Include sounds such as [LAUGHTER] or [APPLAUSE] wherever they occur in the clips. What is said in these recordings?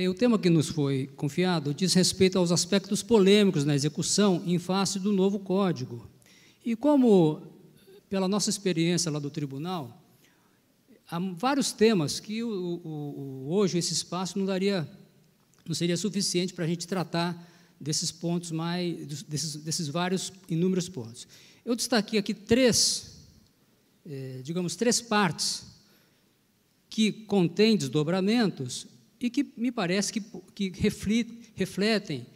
Bem, o tema que nos foi confiado diz respeito aos aspectos polêmicos na execução em face do novo código. E como, pela nossa experiência lá do tribunal, há vários temas que o, o, o, hoje esse espaço não daria, não seria suficiente para a gente tratar desses pontos mais, desses, desses vários inúmeros pontos. Eu destaquei aqui três, eh, digamos, três partes que contêm desdobramentos e que me parece que, que refletem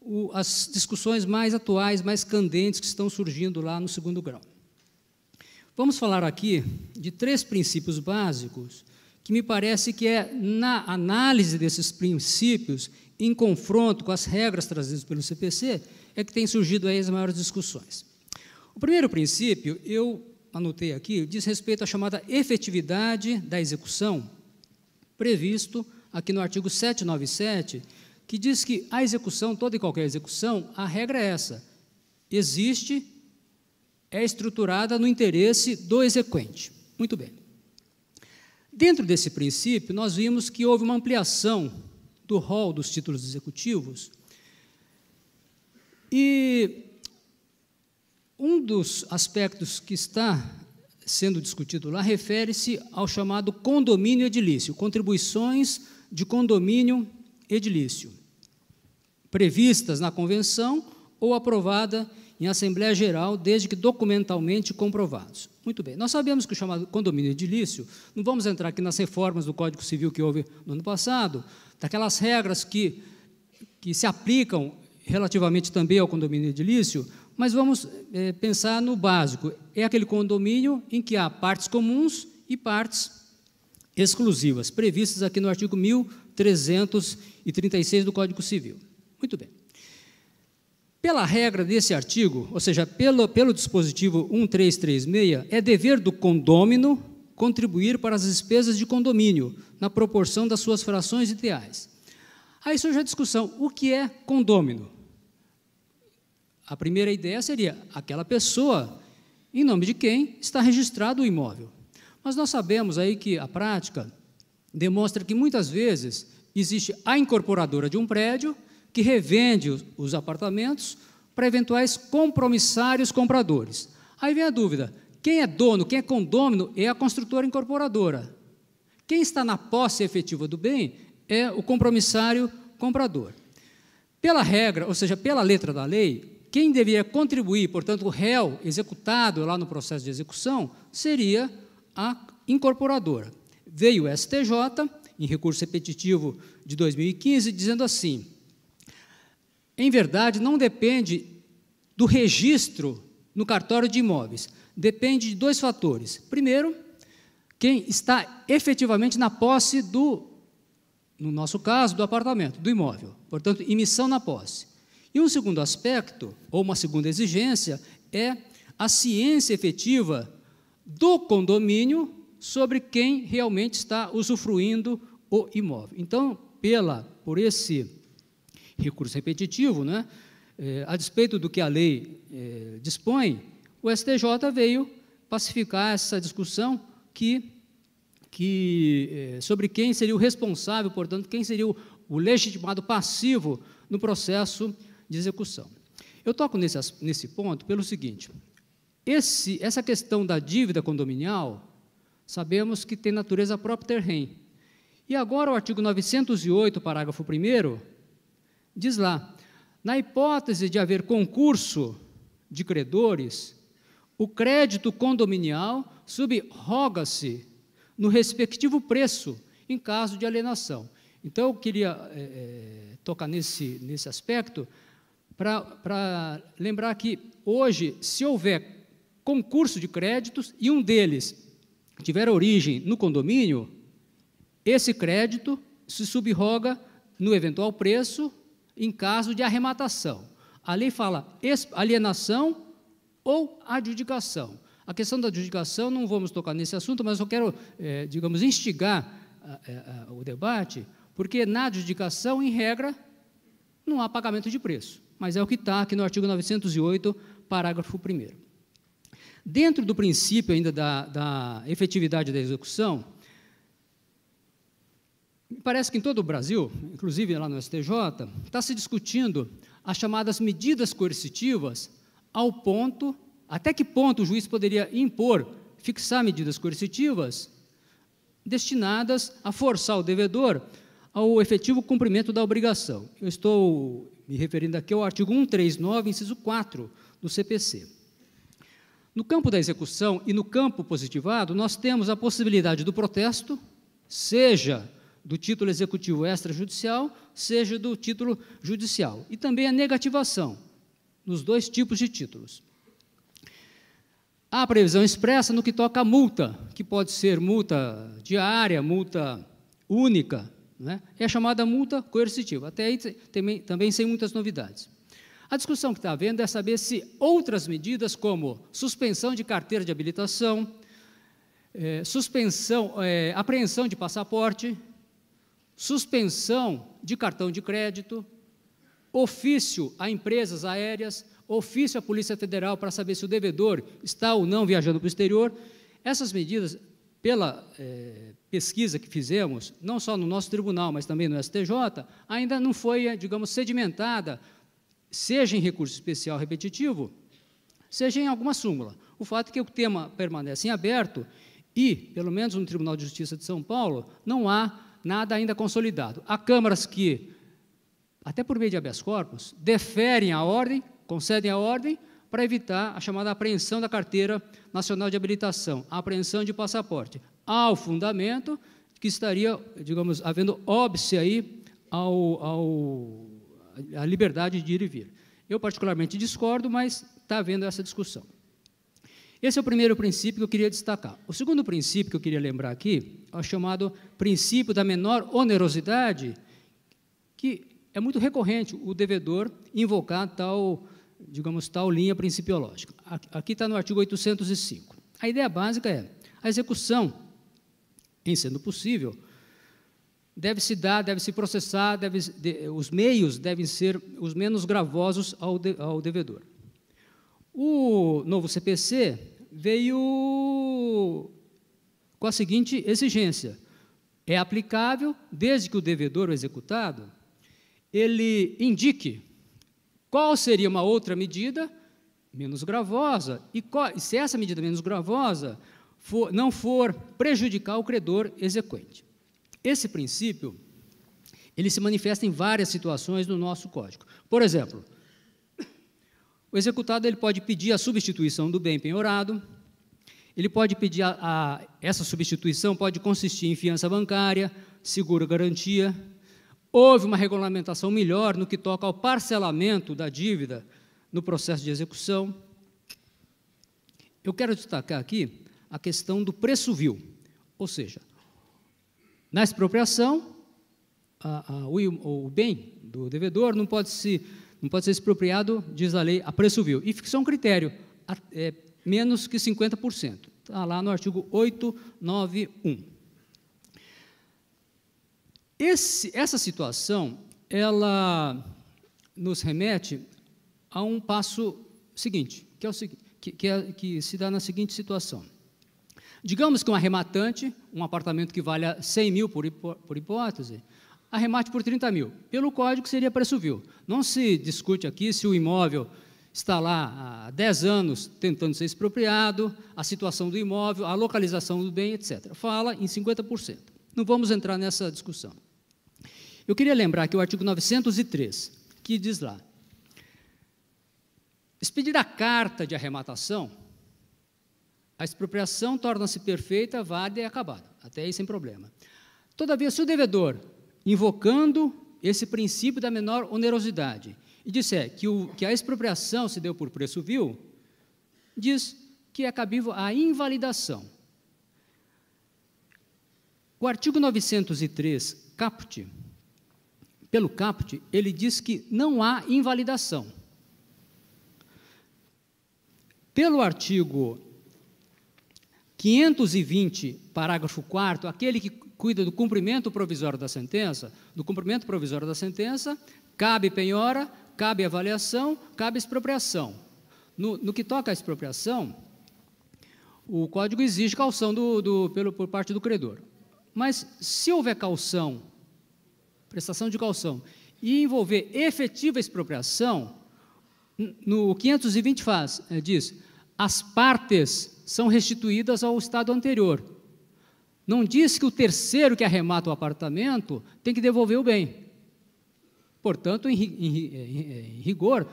o, as discussões mais atuais, mais candentes que estão surgindo lá no segundo grau. Vamos falar aqui de três princípios básicos que me parece que é na análise desses princípios, em confronto com as regras trazidas pelo CPC, é que tem surgido aí as maiores discussões. O primeiro princípio, eu anotei aqui, diz respeito à chamada efetividade da execução previsto aqui no artigo 797, que diz que a execução, toda e qualquer execução, a regra é essa: existe, é estruturada no interesse do exequente. Muito bem. Dentro desse princípio, nós vimos que houve uma ampliação do rol dos títulos executivos. E um dos aspectos que está sendo discutido lá refere-se ao chamado condomínio edilício, contribuições de condomínio edilício, previstas na convenção ou aprovada em Assembleia Geral, desde que documentalmente comprovados. Muito bem, nós sabemos que o chamado condomínio edilício, não vamos entrar aqui nas reformas do Código Civil que houve no ano passado, daquelas regras que, que se aplicam relativamente também ao condomínio edilício, mas vamos é, pensar no básico. É aquele condomínio em que há partes comuns e partes exclusivas previstas aqui no artigo 1336 do Código Civil. Muito bem. Pela regra desse artigo, ou seja, pelo, pelo dispositivo 1336, é dever do condômino contribuir para as despesas de condomínio, na proporção das suas frações ideais. Aí surge a discussão: o que é condômino? A primeira ideia seria aquela pessoa em nome de quem está registrado o imóvel. Mas nós sabemos aí que a prática demonstra que muitas vezes existe a incorporadora de um prédio que revende os apartamentos para eventuais compromissários compradores. Aí vem a dúvida: quem é dono, quem é condômino é a construtora incorporadora. Quem está na posse efetiva do bem é o compromissário comprador. Pela regra, ou seja, pela letra da lei, quem deveria contribuir, portanto, o réu executado lá no processo de execução, seria a incorporadora. Veio o STJ, em recurso repetitivo de 2015, dizendo assim: em verdade, não depende do registro no cartório de imóveis, depende de dois fatores. Primeiro, quem está efetivamente na posse do, no nosso caso, do apartamento, do imóvel. Portanto, emissão na posse. E um segundo aspecto, ou uma segunda exigência, é a ciência efetiva do condomínio sobre quem realmente está usufruindo o imóvel. Então, pela por esse recurso repetitivo, né, eh, a despeito do que a lei eh, dispõe, o STJ veio pacificar essa discussão que, que eh, sobre quem seria o responsável, portanto, quem seria o, o legitimado passivo no processo de execução. Eu toco nesse, nesse ponto pelo seguinte: esse, essa questão da dívida condominial, sabemos que tem natureza própria terrem. E agora o artigo 908, parágrafo 1 diz lá: na hipótese de haver concurso de credores, o crédito condominial subroga-se no respectivo preço em caso de alienação. Então, eu queria é, tocar nesse, nesse aspecto para lembrar que hoje, se houver concurso de créditos e um deles tiver origem no condomínio, esse crédito se subroga no eventual preço em caso de arrematação. A lei fala alienação ou adjudicação. A questão da adjudicação, não vamos tocar nesse assunto, mas eu quero, é, digamos, instigar a, ah, eh, a, ah, o debate, porque na adjudicação, em regra, não há pagamento de preço, mas é o que está aqui no artigo 908, parágrafo 1. Dentro do princípio ainda da, da efetividade da execução, parece que em todo o Brasil, inclusive lá no STJ, está se discutindo as chamadas medidas coercitivas ao ponto, até que ponto o juiz poderia impor, fixar medidas coercitivas destinadas a forçar o devedor ao efetivo cumprimento da obrigação. Eu estou me referindo aqui ao artigo 139, inciso 4 do CPC. No campo da execução e no campo positivado, nós temos a possibilidade do protesto, seja do título executivo extrajudicial, seja do título judicial. E também a negativação, nos dois tipos de títulos. Há a previsão expressa no que toca à multa, que pode ser multa diária, multa única, né? é a chamada multa coercitiva. Até aí também sem muitas novidades. A discussão que está havendo é saber se outras medidas, como suspensão de carteira de habilitação, é, suspensão, é, apreensão de passaporte, suspensão de cartão de crédito, ofício a empresas aéreas, ofício à Polícia Federal para saber se o devedor está ou não viajando para o exterior. Essas medidas, pela é, pesquisa que fizemos, não só no nosso tribunal, mas também no STJ, ainda não foi, digamos, sedimentada seja em recurso especial repetitivo, seja em alguma súmula. O fato é que o tema permanece em aberto e, pelo menos no Tribunal de Justiça de São Paulo, não há nada ainda consolidado. Há câmaras que, até por meio de habeas corpus, deferem a ordem, concedem a ordem, para evitar a chamada apreensão da Carteira Nacional de Habilitação, a apreensão de passaporte. Há o fundamento que estaria, digamos, havendo óbice aí ao, ao a liberdade de ir e vir. Eu, particularmente, discordo, mas está havendo essa discussão. Esse é o primeiro princípio que eu queria destacar. O segundo princípio que eu queria lembrar aqui é o chamado princípio da menor onerosidade, que é muito recorrente o devedor invocar tal, digamos, tal linha principiológica. Aqui está no artigo 805. A ideia básica é a execução, em sendo possível, deve se dar, deve se processar, deve, de, os meios devem ser os menos gravosos ao, de, ao devedor. O novo CPC veio com a seguinte exigência: é aplicável desde que o devedor o executado ele indique qual seria uma outra medida menos gravosa e qual, se essa medida menos gravosa for, não for prejudicar o credor exequente. Esse princípio ele se manifesta em várias situações no nosso código. Por exemplo, o executado ele pode pedir a substituição do bem penhorado, ele pode pedir a, a, essa substituição pode consistir em fiança bancária, seguro garantia. Houve uma regulamentação melhor no que toca ao parcelamento da dívida no processo de execução. Eu quero destacar aqui a questão do preço vil, ou seja, na expropriação, a, a, o, o, bem do devedor não pode, se, não pode ser expropriado, diz a lei, a preço vil. E fixou um critério, a, é, menos que 50%. Está lá no artigo 891. Esse, essa situação, ela nos remete a um passo seguinte, que, é o, que, que, é, que se dá na seguinte situação. Digamos que um arrematante, um apartamento que valha 100 mil por, hipó por hipótese, arremate por 30 mil. Pelo código seria preço vil. Não se discute aqui se o imóvel está lá há 10 anos tentando ser expropriado, a situação do imóvel, a localização do bem, etc. Fala em 50%. Não vamos entrar nessa discussão. Eu queria lembrar que o artigo 903, que diz lá, expedir a carta de arrematação a expropriação torna-se perfeita, válida e acabada. Até aí sem problema. Todavia, se o devedor, invocando esse princípio da menor onerosidade, e disser que, o, que a expropriação se deu por preço vil, diz que é cabível a invalidação. O artigo 903, caput, pelo caput, ele diz que não há invalidação. Pelo artigo 520, parágrafo 4 aquele que cuida do cumprimento provisório da sentença, do cumprimento provisório da sentença, cabe penhora, cabe avaliação, cabe expropriação. No, no que toca à expropriação, o código exige calção do, do, pelo, por parte do credor. Mas se houver calção, prestação de calção, e envolver efetiva expropriação, no 520 faz, eh, diz, as partes são restituídas ao estado anterior. Não diz que o terceiro que arremata o apartamento tem que devolver o bem. Portanto, em, em, em rigor,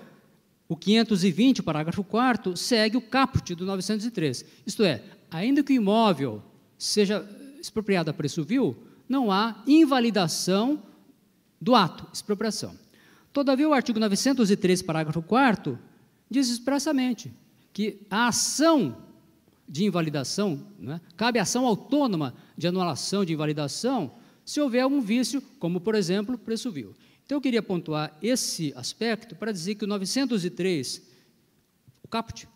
o 520, parágrafo 4, segue o caput do 903. Isto é, ainda que o imóvel seja expropriado a preço vil, não há invalidação do ato, expropriação. Todavia, o artigo 903, parágrafo 4, diz expressamente que a ação de invalidação, né? cabe ação autônoma de anulação de invalidação se houver algum vício, como, por exemplo, preço vil. Então, eu queria pontuar esse aspecto para dizer que o 903, o caput,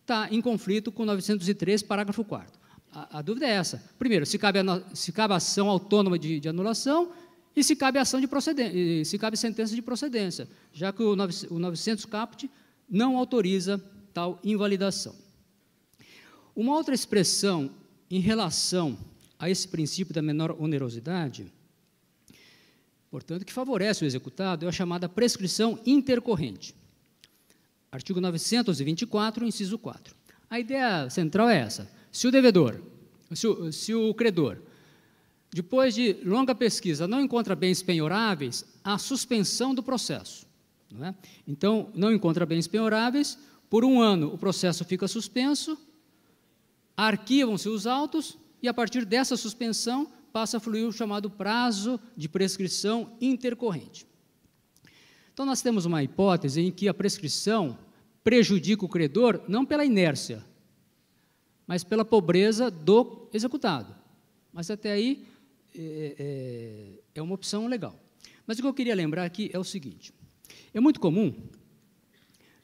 está em conflito com o 903, parágrafo 4 a, a, dúvida é essa. Primeiro, se cabe, se cabe ação autônoma de, de, anulação e se cabe ação de procedência, se cabe sentença de procedência, já que o, 9, o 900 caput não autoriza tal invalidação. Uma outra expressão em relação a esse princípio da menor onerosidade, portanto, que favorece o executado, é a chamada prescrição intercorrente. Artigo 924, inciso 4. A ideia central é essa. Se o devedor, se o, se o credor, depois de longa pesquisa, não encontra bens penhoráveis, há suspensão do processo. Não é? Então, não encontra bens penhoráveis, por um ano o processo fica suspenso, arquivam-se os autos e a partir dessa suspensão passa a fluir o chamado prazo de prescrição intercorrente. Então nós temos uma hipótese em que a prescrição prejudica o credor não pela inércia, mas pela pobreza do executado. Mas até aí é, é, é uma opção legal. Mas o que eu queria lembrar aqui é o seguinte: é muito comum,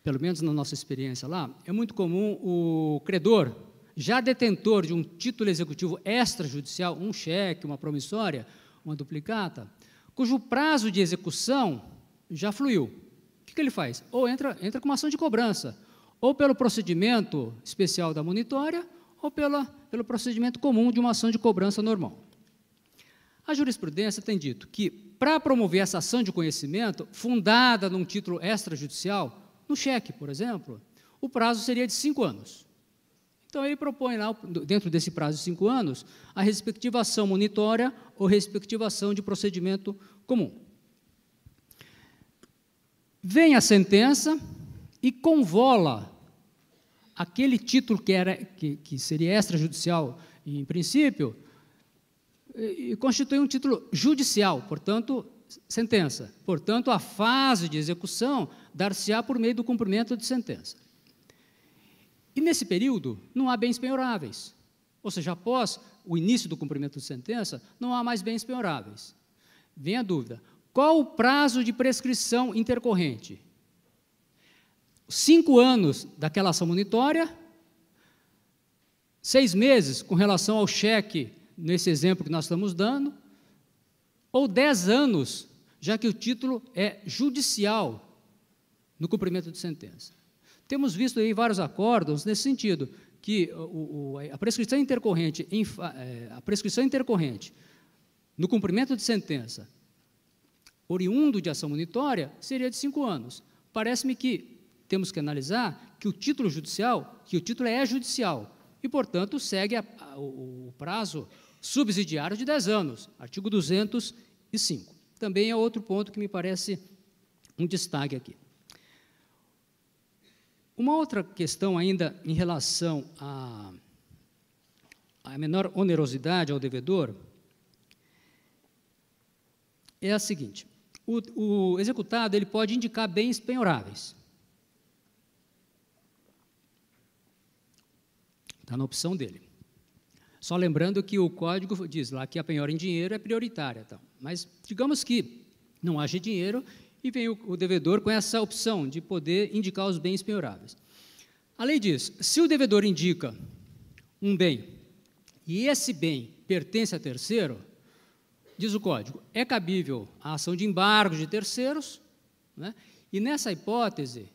pelo menos na nossa experiência lá, é muito comum o credor já detentor de um título executivo extrajudicial, um cheque, uma promissória, uma duplicata, cujo prazo de execução já fluiu. O que, que ele faz? Ou entra, entra com uma ação de cobrança, ou pelo procedimento especial da monitória, ou pela, pelo procedimento comum de uma ação de cobrança normal. A jurisprudência tem dito que, para promover essa ação de conhecimento, fundada num título extrajudicial, no cheque, por exemplo, o prazo seria de cinco anos. Então, ele propõe lá, dentro desse prazo de cinco anos, a respectiva ação monitória ou respectiva ação de procedimento comum. Vem a sentença e convola aquele título que, era, que, que seria extrajudicial em princípio, e, e constitui um título judicial, portanto, sentença. Portanto, a fase de execução dar-se-á por meio do cumprimento de sentença. E nesse período, não há bens penhoráveis. Ou seja, após o início do cumprimento de sentença, não há mais bens penhoráveis. Vem a dúvida: qual o prazo de prescrição intercorrente? Cinco anos daquela ação monitória, seis meses com relação ao cheque, nesse exemplo que nós estamos dando, ou dez anos, já que o título é judicial no cumprimento de sentença. Temos visto aí vários acordos nesse sentido, que o, o, a prescrição intercorrente, é, a prescrição intercorrente no cumprimento de sentença oriundo de ação monitória seria de cinco anos. Parece-me que temos que analisar que o título judicial, que o título é judicial e, portanto, segue a, a, o prazo subsidiário de 10 anos, artigo 205. Também é outro ponto que me parece um destaque aqui. Uma outra questão ainda em relação à, menor onerosidade ao devedor é a seguinte: o, o executado ele pode indicar bens penhoráveis. Está na opção dele. Só lembrando que o código diz lá que a penhora em dinheiro é prioritária. Então. Mas digamos que não haja dinheiro e vem o, o devedor com essa opção de poder indicar os bens penhoráveis. A lei diz: se o devedor indica um bem e esse bem pertence a terceiro, diz o código, é cabível a ação de embargo de terceiros, né? e nessa hipótese,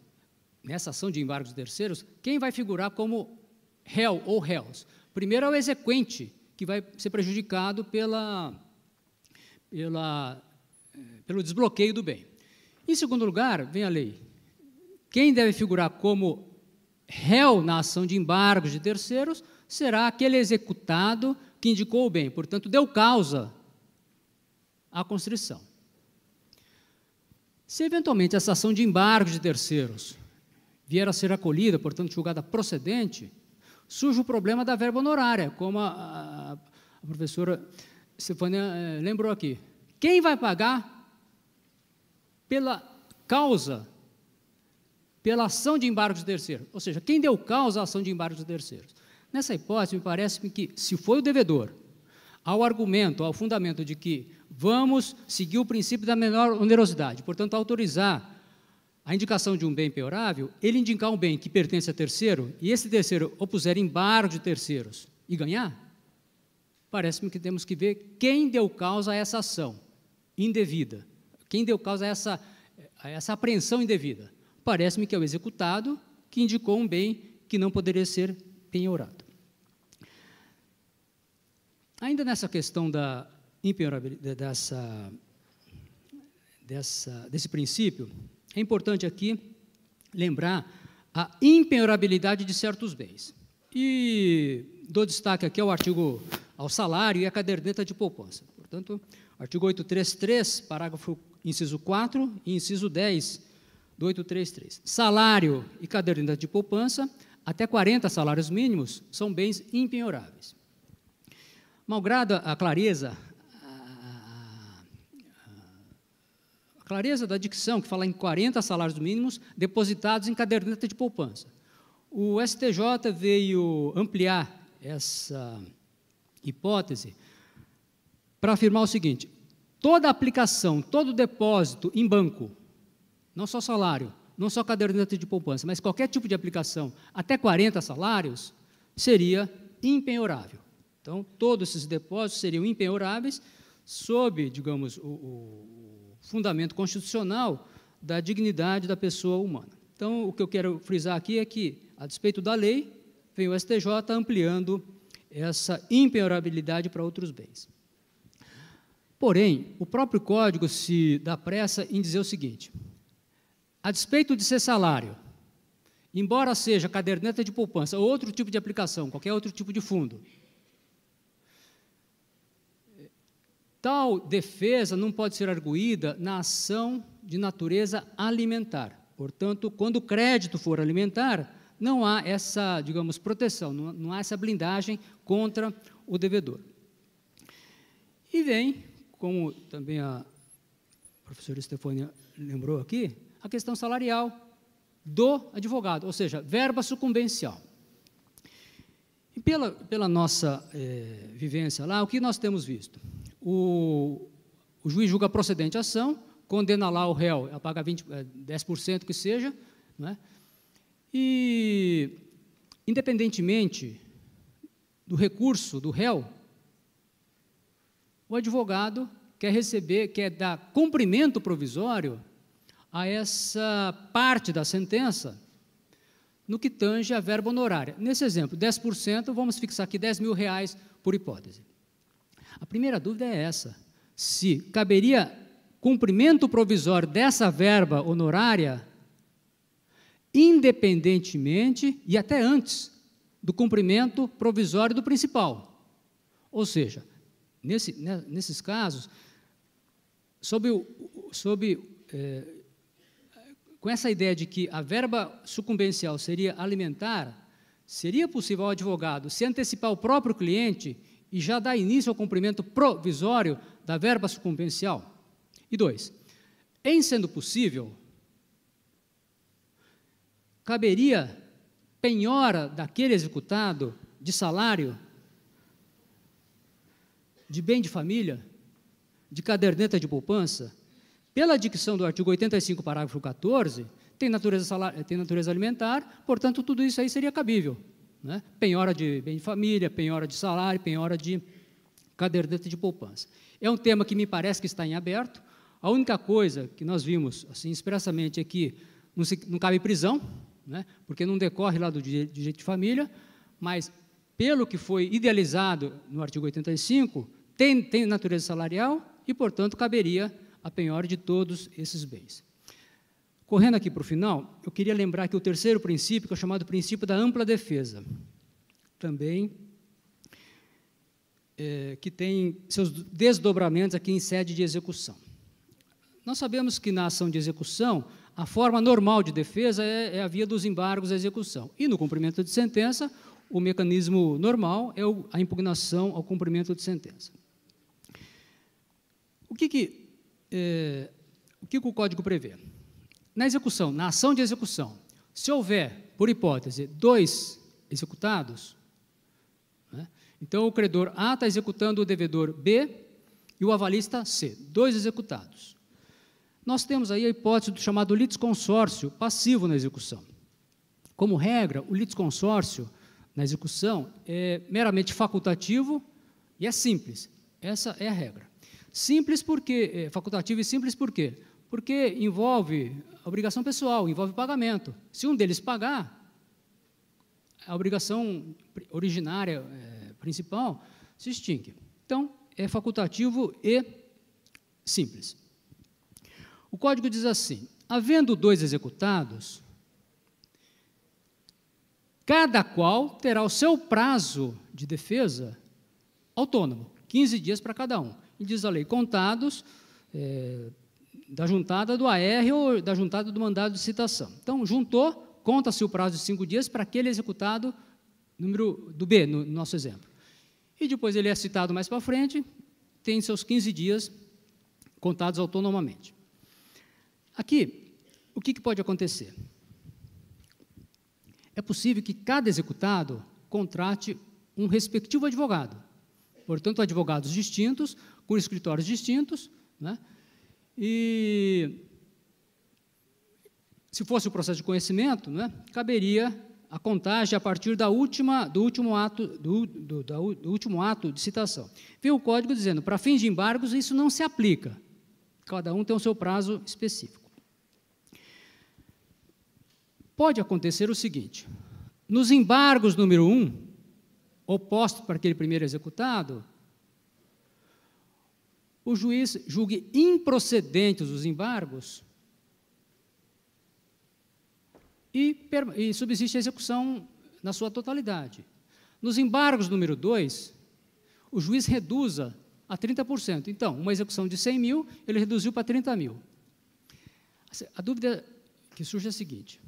nessa ação de embargo de terceiros, quem vai figurar como réu ou réus? Primeiro é o exequente, que vai ser prejudicado pela, pela, eh, pelo desbloqueio do bem. Em segundo lugar, vem a lei. Quem deve figurar como réu na ação de embargos de terceiros será aquele executado que indicou o bem, portanto, deu causa à constrição. Se eventualmente essa ação de embargo de terceiros vier a ser acolhida, portanto, julgada procedente, surge o problema da verba honorária, como a, a, a professora Stefania eh, lembrou aqui. Quem vai pagar pela causa, pela ação de embargo de terceiros. Ou seja, quem deu causa à ação de embargo de terceiros? Nessa hipótese, me parece -me que, se foi o devedor, ao argumento, ao fundamento de que vamos seguir o princípio da menor onerosidade, portanto, autorizar a indicação de um bem peorável, ele indicar um bem que pertence a terceiro e esse terceiro opuser embargo de terceiros e ganhar, parece-me que temos que ver quem deu causa a essa ação indevida. Quem deu causa a essa, a essa apreensão indevida? Parece-me que é o executado que indicou um bem que não poderia ser penhorado. Ainda nessa questão da impenhorabilidade, dessa, dessa, desse princípio, é importante aqui lembrar a impenhorabilidade de certos bens. E dou destaque aqui ao artigo ao salário e à caderneta de poupança. Portanto, artigo 833, parágrafo inciso 4 e inciso 10 do 833. Salário e caderneta de poupança, até 40 salários mínimos, são bens impenhoráveis. Malgrado a clareza, a, a clareza da dicção que fala em 40 salários mínimos depositados em caderneta de poupança. O STJ veio ampliar essa hipótese para afirmar o seguinte: toda aplicação, todo depósito em banco, não só salário, não só caderneta de poupança, mas qualquer tipo de aplicação, até 40 salários, seria impenhorável. Então, todos esses depósitos seriam impenhoráveis sob, digamos, o, o fundamento constitucional da dignidade da pessoa humana. Então, o que eu quero frisar aqui é que, a despeito da lei, vem o STJ ampliando essa impenhorabilidade para outros bens. Porém, o próprio código se dá pressa em dizer o seguinte: a despeito de ser salário, embora seja caderneta de poupança ou outro tipo de aplicação, qualquer outro tipo de fundo, tal defesa não pode ser arguída na ação de natureza alimentar. Portanto, quando o crédito for alimentar, não há essa, digamos, proteção, não, não há essa blindagem contra o devedor. E vem como também a professora Stefania lembrou aqui, a questão salarial do advogado, ou seja, verba sucumbencial. E pela, pela nossa eh, vivência lá, o que nós temos visto? O, o juiz julga procedente a ação, condena lá o réu a pagar 20, 10% que seja, né? e, independentemente do recurso do réu, o advogado quer receber, quer dar cumprimento provisório a essa parte da sentença no que tange a verba honorária. Nesse exemplo, 10%, vamos fixar aqui 10 mil reais por hipótese. A primeira dúvida é essa: se caberia cumprimento provisório dessa verba honorária, independentemente e até antes do cumprimento provisório do principal. Ou seja, Nesse, né, nesses casos, é, com essa ideia de que a verba sucumbencial seria alimentar, seria possível ao advogado se antecipar ao próprio cliente e já dar início ao cumprimento provisório da verba sucumbencial? E dois, em sendo possível, caberia penhora daquele executado de salário de bem de família, de caderneta de poupança, pela dicção do artigo 85, parágrafo 14, tem natureza, salar, eh, tem natureza alimentar, portanto, tudo isso aí seria cabível. Né? Penhora de bem de família, penhora de salário, penhora de caderneta de poupança. É um tema que me parece que está em aberto. A única coisa que nós vimos assim, expressamente é que não, se, não cabe prisão, né? porque não decorre lá do direito de família, mas pelo que foi idealizado no artigo 85, tem, tem natureza salarial e, portanto, caberia a penhora de todos esses bens. Correndo aqui para o final, eu queria lembrar que o terceiro princípio, que é chamado princípio da ampla defesa, também é, que tem seus desdobramentos aqui em sede de execução. Nós sabemos que na ação de execução, a forma normal de defesa é, é a via dos embargos à execução. E no cumprimento de sentença, o mecanismo normal é a impugnação ao cumprimento de sentença. O que, que, é, o, que, que o código prevê? Na execução, na ação de execução, se houver, por hipótese, dois executados, né, então o credor A está executando o devedor B e o avalista C, dois executados. Nós temos aí a hipótese do chamado litisconsórcio passivo na execução. Como regra, o litisconsórcio na execução é meramente facultativo e é simples. Essa é a regra. Simples porque, é, facultativo e simples por quê? Porque envolve obrigação pessoal, envolve pagamento. Se um deles pagar, a obrigação originária, é, principal, se extingue. Então, é facultativo e simples. O código diz assim: havendo dois executados, cada qual terá o seu prazo de defesa autônomo, 15 dias para cada um. E diz a lei, contados é, da juntada do AR ou da juntada do mandado de citação. Então, juntou, conta-se o prazo de cinco dias para aquele executado número do B, no nosso exemplo. E depois ele é citado mais para frente, tem seus 15 dias contados autonomamente. Aqui, o que, que pode acontecer? É possível que cada executado contrate um respectivo advogado, portanto, advogados distintos, com escritórios distintos, né? e se fosse o processo de conhecimento, né, caberia a contagem a partir da última, do, último ato, do, do, do, do último ato de citação. Vem o código dizendo, para fins de embargos, isso não se aplica. Cada um tem o seu prazo específico. Pode acontecer o seguinte, nos embargos número um, oposto para aquele primeiro executado, o juiz julgue improcedentes os embargos e, e subsiste a execução na sua totalidade. Nos embargos número 2, o juiz reduza a 30%. Então, uma execução de 100 mil, ele reduziu para 30 mil. Assim, a dúvida que surge é a seguinte: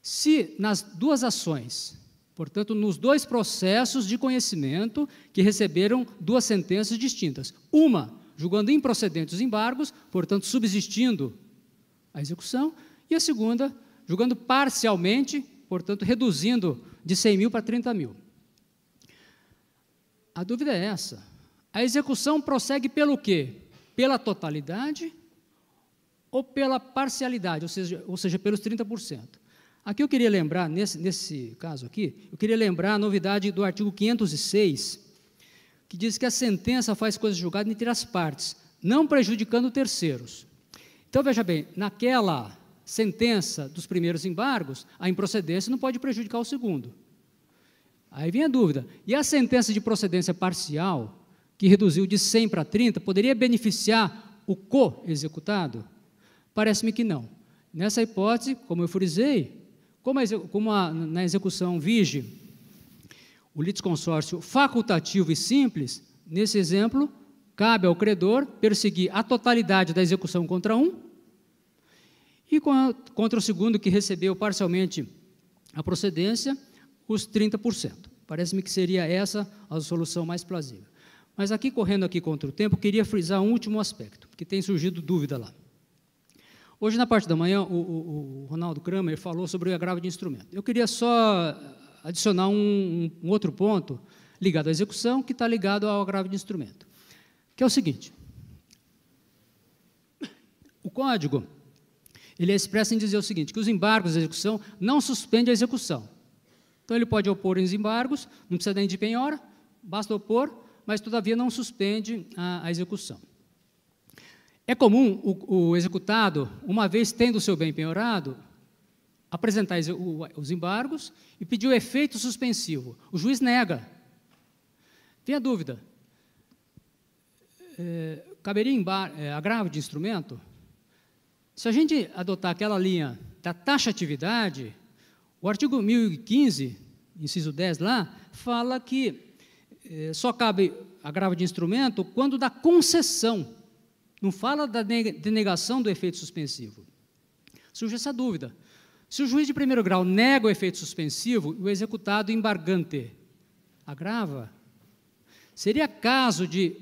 se nas duas ações, portanto, nos dois processos de conhecimento que receberam duas sentenças distintas, uma julgando improcedentes os embargos, portanto, subsistindo a execução, e a segunda, julgando parcialmente, portanto, reduzindo de 100 mil para 30 mil. A dúvida é essa. A execução prossegue pelo quê? Pela totalidade ou pela parcialidade, ou seja, ou seja pelos 30%. Aqui eu queria lembrar, nesse, nesse caso aqui, eu queria lembrar a novidade do artigo 506 que diz que a sentença faz coisa julgada entre as partes, não prejudicando terceiros. Então, veja bem, naquela sentença dos primeiros embargos, a improcedência não pode prejudicar o segundo. Aí vem a dúvida. E a sentença de procedência parcial, que reduziu de 100 para 30, poderia beneficiar o co-executado? Parece-me que não. Nessa hipótese, como eu frisei, como, a, como a, na execução vige o litisconsórcio facultativo e simples, nesse exemplo, cabe ao credor perseguir a totalidade da execução contra um e contra o segundo que recebeu parcialmente a procedência, os 30%. Parece-me que seria essa a solução mais plausível. Mas aqui, correndo aqui contra o tempo, queria frisar um último aspecto, que tem surgido dúvida lá. Hoje, na parte da manhã, o, o, o Ronaldo Kramer falou sobre o agravo de instrumento. Eu queria só adicionar um, um outro ponto ligado à execução, que está ligado ao agravo de instrumento, que é o seguinte. O código ele é expressa em dizer o seguinte, que os embargos de execução não suspende a execução. Então, ele pode opor os embargos, não precisa nem de penhora, basta opor, mas, todavia, não suspende a, a execução. É comum o, o, executado, uma vez tendo o seu bem penhorado, apresentar os embargos e pedir o efeito suspensivo. O juiz nega. Tenha dúvida. É, caberia embar é, agravo de instrumento? Se a gente adotar aquela linha da taxatividade, o artigo 1015, inciso 10 lá, fala que é, só cabe agravo de instrumento quando da concessão. Não fala da denegação do efeito suspensivo. Surge essa dúvida. Se o juiz de primeiro grau nega o efeito suspensivo, o executado embargante agrava. Seria caso de,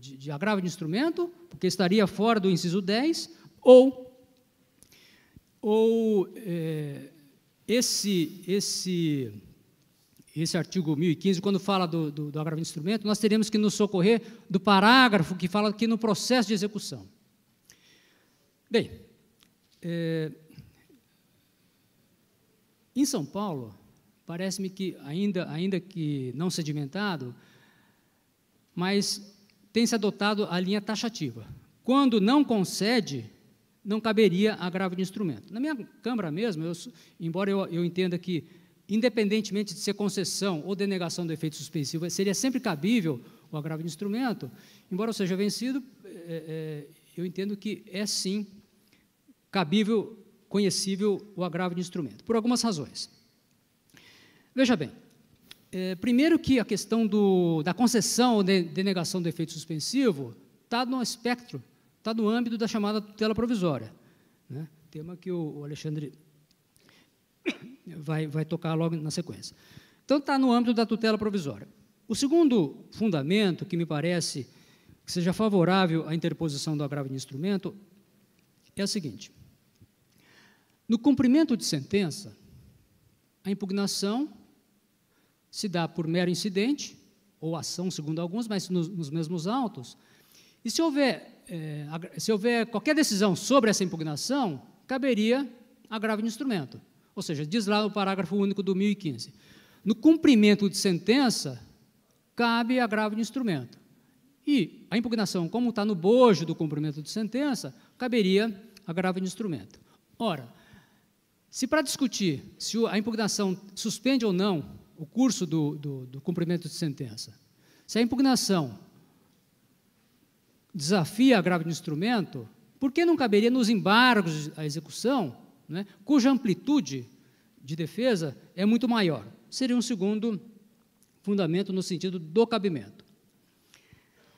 de, de agravo de instrumento, porque estaria fora do inciso 10, ou, ou é, esse, esse, esse artigo 1015, quando fala do, do, do agravo de instrumento, nós teríamos que nos socorrer do parágrafo que fala que no processo de execução. Bem, é, em São Paulo, parece-me que ainda, ainda que não sedimentado, mas tem se adotado a linha taxativa. Quando não concede, não caberia agravo de instrumento. Na minha Câmara mesmo, eu, embora eu, eu entenda que, independentemente de ser concessão ou denegação do efeito suspensivo, seria sempre cabível o agravo de instrumento, embora eu seja vencido, é, é, eu entendo que é sim cabível conhecível o agravo de instrumento, por algumas razões. Veja bem, é, primeiro que a questão do, da concessão ou denegação do efeito suspensivo está no espectro, está no âmbito da chamada tutela provisória. Né? Tema que o, o Alexandre [COUGHS] vai, vai tocar logo na sequência. Então, está no âmbito da tutela provisória. O segundo fundamento que me parece que seja favorável à interposição do agravo de instrumento é o seguinte: no cumprimento de sentença, a impugnação se dá por mero incidente, ou ação, segundo alguns, mas nos, nos mesmos autos. E se houver, é, se houver qualquer decisão sobre essa impugnação, caberia agravo de instrumento. Ou seja, diz lá o parágrafo único do 1015. No cumprimento de sentença, cabe agravo de instrumento. E a impugnação, como está no bojo do cumprimento de sentença, caberia agravo de instrumento. Ora, se para discutir se a impugnação suspende ou não o curso do, do, do cumprimento de sentença, se a impugnação desafia a grave do instrumento, por que não caberia nos embargos à execução, né, cuja amplitude de defesa é muito maior? Seria um segundo fundamento no sentido do cabimento.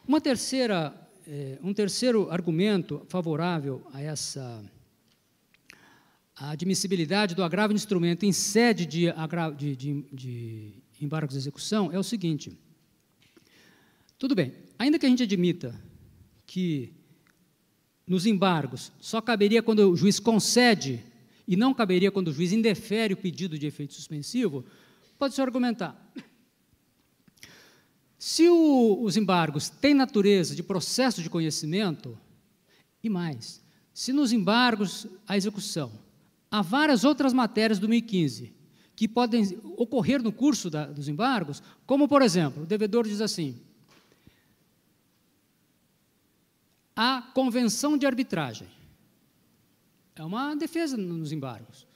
Uma terceira, eh, um terceiro argumento favorável a essa a admissibilidade do agravo de instrumento em sede de, de, de, de embargos de execução é o seguinte. Tudo bem, ainda que a gente admita que nos embargos só caberia quando o juiz concede e não caberia quando o juiz indefere o pedido de efeito suspensivo, pode-se argumentar. Se o, os embargos têm natureza de processo de conhecimento, e mais, se nos embargos a execução Há várias outras matérias do 2015 que podem ocorrer no curso da, dos embargos, como, por exemplo, o devedor diz assim: a convenção de arbitragem. É uma defesa nos embargos.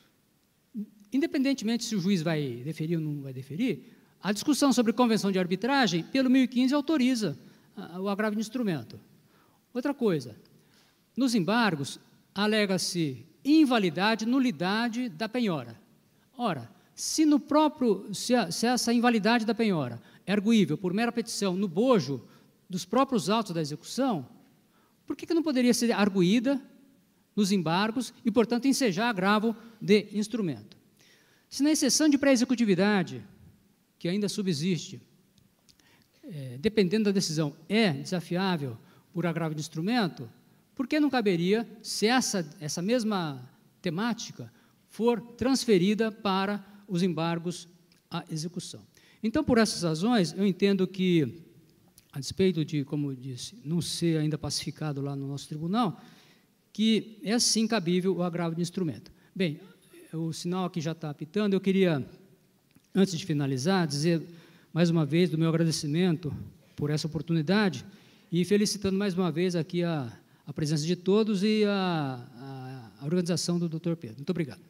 Independentemente se o juiz vai deferir ou não vai deferir, a discussão sobre convenção de arbitragem, pelo 1015, autoriza o agravo de instrumento. Outra coisa, nos embargos, alega-se invalidade, nulidade da penhora. Ora, se no próprio, se, a, se essa invalidade da penhora é arguível por mera petição no bojo dos próprios autos da execução, por que, que não poderia ser arguída nos embargos e, portanto, ensejar agravo de instrumento? Se na exceção de pré-executividade, que ainda subsiste, é, dependendo da decisão, é desafiável por agravo de instrumento, por que não caberia, se essa, essa mesma temática for transferida para os embargos à execução? Então, por essas razões, eu entendo que, a despeito de, como eu disse, não ser ainda pacificado lá no nosso tribunal, que é sim cabível o agravo de instrumento. Bem, o sinal aqui já está apitando, eu queria, antes de finalizar, dizer mais uma vez do meu agradecimento por essa oportunidade e felicitando mais uma vez aqui a a presença de todos e a, a, organização do Dr. Pedro. Muito obrigado.